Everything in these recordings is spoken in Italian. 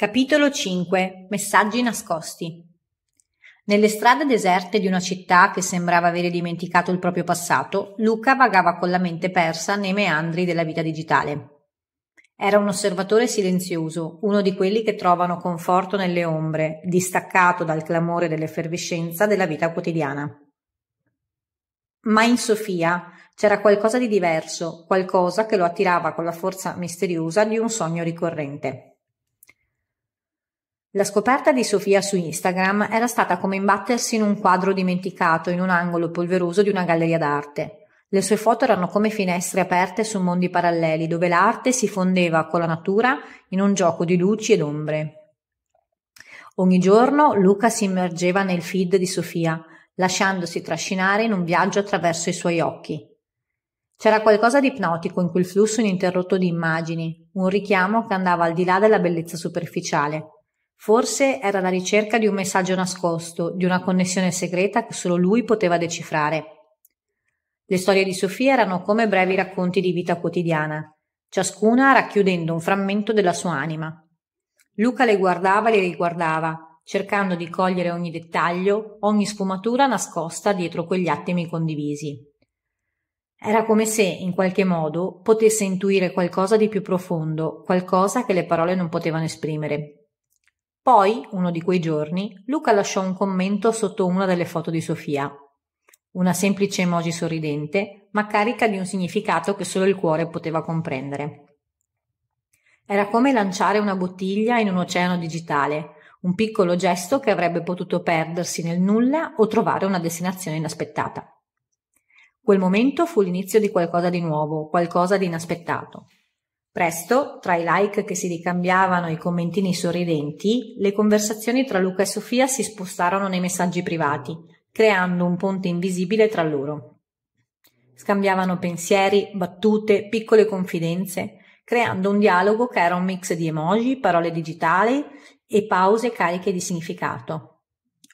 Capitolo 5 Messaggi nascosti Nelle strade deserte di una città che sembrava avere dimenticato il proprio passato, Luca vagava con la mente persa nei meandri della vita digitale. Era un osservatore silenzioso, uno di quelli che trovano conforto nelle ombre, distaccato dal clamore dell'effervescenza della vita quotidiana. Ma in Sofia c'era qualcosa di diverso, qualcosa che lo attirava con la forza misteriosa di un sogno ricorrente. La scoperta di Sofia su Instagram era stata come imbattersi in un quadro dimenticato in un angolo polveroso di una galleria d'arte. Le sue foto erano come finestre aperte su mondi paralleli dove l'arte si fondeva con la natura in un gioco di luci ed ombre. Ogni giorno Luca si immergeva nel feed di Sofia, lasciandosi trascinare in un viaggio attraverso i suoi occhi. C'era qualcosa di ipnotico in quel flusso ininterrotto di immagini, un richiamo che andava al di là della bellezza superficiale, Forse era la ricerca di un messaggio nascosto, di una connessione segreta che solo lui poteva decifrare. Le storie di Sofia erano come brevi racconti di vita quotidiana, ciascuna racchiudendo un frammento della sua anima. Luca le guardava e le riguardava, cercando di cogliere ogni dettaglio, ogni sfumatura nascosta dietro quegli attimi condivisi. Era come se, in qualche modo, potesse intuire qualcosa di più profondo, qualcosa che le parole non potevano esprimere. Poi, uno di quei giorni, Luca lasciò un commento sotto una delle foto di Sofia. Una semplice emoji sorridente, ma carica di un significato che solo il cuore poteva comprendere. Era come lanciare una bottiglia in un oceano digitale, un piccolo gesto che avrebbe potuto perdersi nel nulla o trovare una destinazione inaspettata. Quel momento fu l'inizio di qualcosa di nuovo, qualcosa di inaspettato. Presto, tra i like che si ricambiavano e i commentini sorridenti, le conversazioni tra Luca e Sofia si spostarono nei messaggi privati, creando un ponte invisibile tra loro. Scambiavano pensieri, battute, piccole confidenze, creando un dialogo che era un mix di emoji, parole digitali e pause cariche di significato.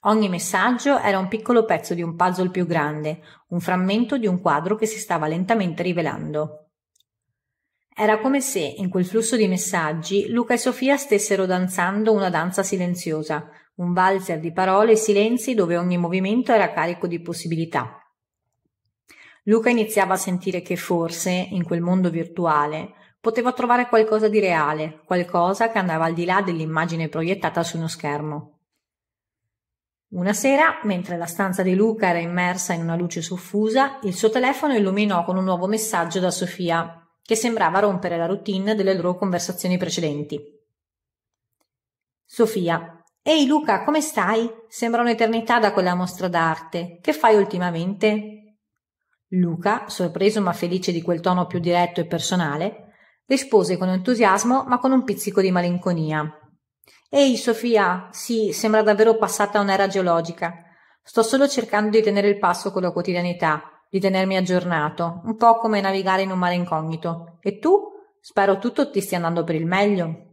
Ogni messaggio era un piccolo pezzo di un puzzle più grande, un frammento di un quadro che si stava lentamente rivelando. Era come se, in quel flusso di messaggi, Luca e Sofia stessero danzando una danza silenziosa, un valzer di parole e silenzi dove ogni movimento era carico di possibilità. Luca iniziava a sentire che forse, in quel mondo virtuale, poteva trovare qualcosa di reale, qualcosa che andava al di là dell'immagine proiettata su uno schermo. Una sera, mentre la stanza di Luca era immersa in una luce soffusa, il suo telefono illuminò con un nuovo messaggio da Sofia, che sembrava rompere la routine delle loro conversazioni precedenti. Sofia. Ehi Luca, come stai? Sembra un'eternità da quella mostra d'arte. Che fai ultimamente? Luca, sorpreso ma felice di quel tono più diretto e personale, rispose con entusiasmo ma con un pizzico di malinconia. Ehi Sofia, sì, sembra davvero passata un'era geologica. Sto solo cercando di tenere il passo con la quotidianità, di tenermi aggiornato, un po' come navigare in un mare incognito. E tu? Spero tutto ti stia andando per il meglio.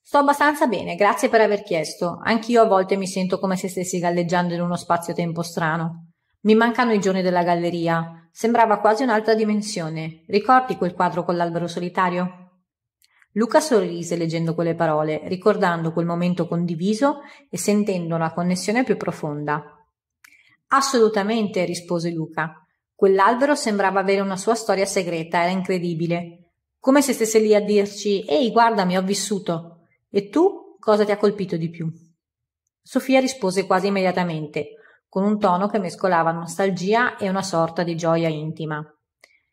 Sto abbastanza bene, grazie per aver chiesto. Anch'io a volte mi sento come se stessi galleggiando in uno spazio-tempo strano. Mi mancano i giorni della galleria. Sembrava quasi un'altra dimensione. Ricordi quel quadro con l'albero solitario? Luca sorrise leggendo quelle parole, ricordando quel momento condiviso e sentendo una connessione più profonda. Assolutamente, rispose Luca. Quell'albero sembrava avere una sua storia segreta, era incredibile. Come se stesse lì a dirci Ehi, guardami, ho vissuto. E tu cosa ti ha colpito di più? Sofia rispose quasi immediatamente, con un tono che mescolava nostalgia e una sorta di gioia intima.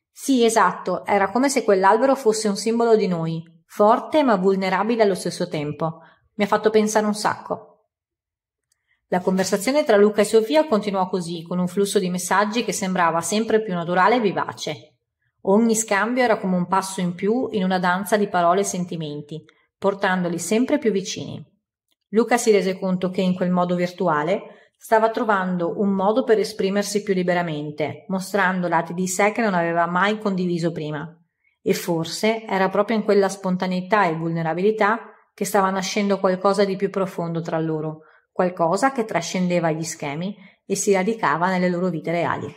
Sì, esatto, era come se quell'albero fosse un simbolo di noi, forte ma vulnerabile allo stesso tempo. Mi ha fatto pensare un sacco. La conversazione tra Luca e Sofia continuò così, con un flusso di messaggi che sembrava sempre più naturale e vivace. Ogni scambio era come un passo in più in una danza di parole e sentimenti, portandoli sempre più vicini. Luca si rese conto che in quel modo virtuale stava trovando un modo per esprimersi più liberamente, mostrando lati di sé che non aveva mai condiviso prima. E forse era proprio in quella spontaneità e vulnerabilità che stava nascendo qualcosa di più profondo tra loro, qualcosa che trascendeva gli schemi e si radicava nelle loro vite reali.